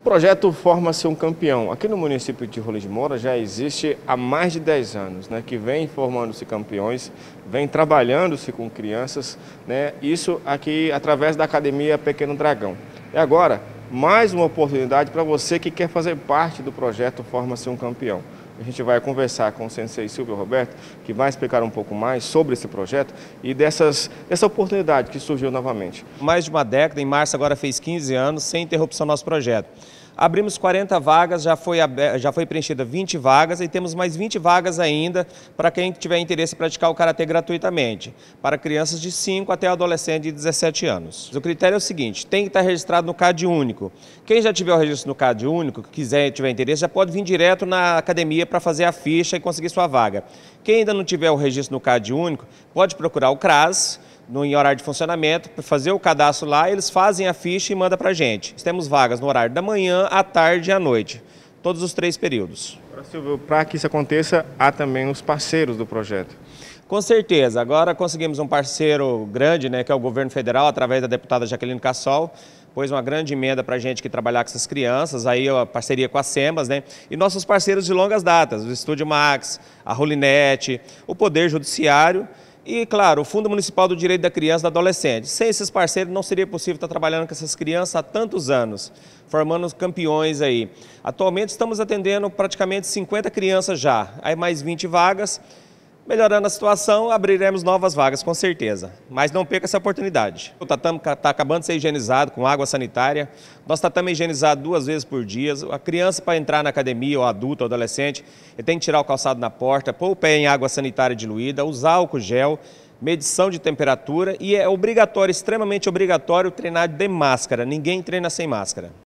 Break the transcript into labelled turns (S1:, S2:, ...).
S1: O projeto Forma-se um Campeão. Aqui no município de Rolim de Moura já existe há mais de 10 anos, né, que vem formando-se campeões, vem trabalhando-se com crianças, né, isso aqui através da Academia Pequeno Dragão. E agora, mais uma oportunidade para você que quer fazer parte do projeto Forma-se um Campeão. A gente vai conversar com o Sensei Silvio Roberto, que vai explicar um pouco mais sobre esse projeto e dessas, dessa oportunidade
S2: que surgiu novamente. Mais de uma década, em março agora fez 15 anos, sem interrupção nosso projeto. Abrimos 40 vagas, já foi, já foi preenchida 20 vagas e temos mais 20 vagas ainda para quem tiver interesse em praticar o Karatê gratuitamente, para crianças de 5 até adolescentes de 17 anos. O critério é o seguinte, tem que estar tá registrado no CAD único. Quem já tiver o registro no CAD único, quiser tiver interesse, já pode vir direto na academia para fazer a ficha e conseguir sua vaga. Quem ainda não tiver o registro no CAD único, pode procurar o CRAS, no, em horário de funcionamento, fazer o cadastro lá, eles fazem a ficha e mandam para a gente. temos vagas no horário da manhã, à tarde e à noite, todos os três períodos. para que isso aconteça, há também os parceiros do projeto. Com certeza. Agora conseguimos um parceiro grande, né, que é o governo federal, através da deputada Jaqueline Cassol, pôs uma grande emenda para a gente que trabalhar com essas crianças, aí a parceria com a SEMAS, né? E nossos parceiros de longas datas, o Estúdio Max, a Rolinete, o Poder Judiciário, e, claro, o Fundo Municipal do Direito da Criança e do Adolescente. Sem esses parceiros não seria possível estar trabalhando com essas crianças há tantos anos, formando campeões aí. Atualmente estamos atendendo praticamente 50 crianças já, aí mais 20 vagas. Melhorando a situação, abriremos novas vagas, com certeza. Mas não perca essa oportunidade. O tatame está acabando de ser higienizado com água sanitária. Nosso tatame é higienizado duas vezes por dia. A criança, para entrar na academia, ou adulto, ou adolescente, ele tem que tirar o calçado na porta, pôr o pé em água sanitária diluída, usar álcool gel, medição de temperatura e é obrigatório, extremamente obrigatório, treinar de máscara. Ninguém treina sem máscara.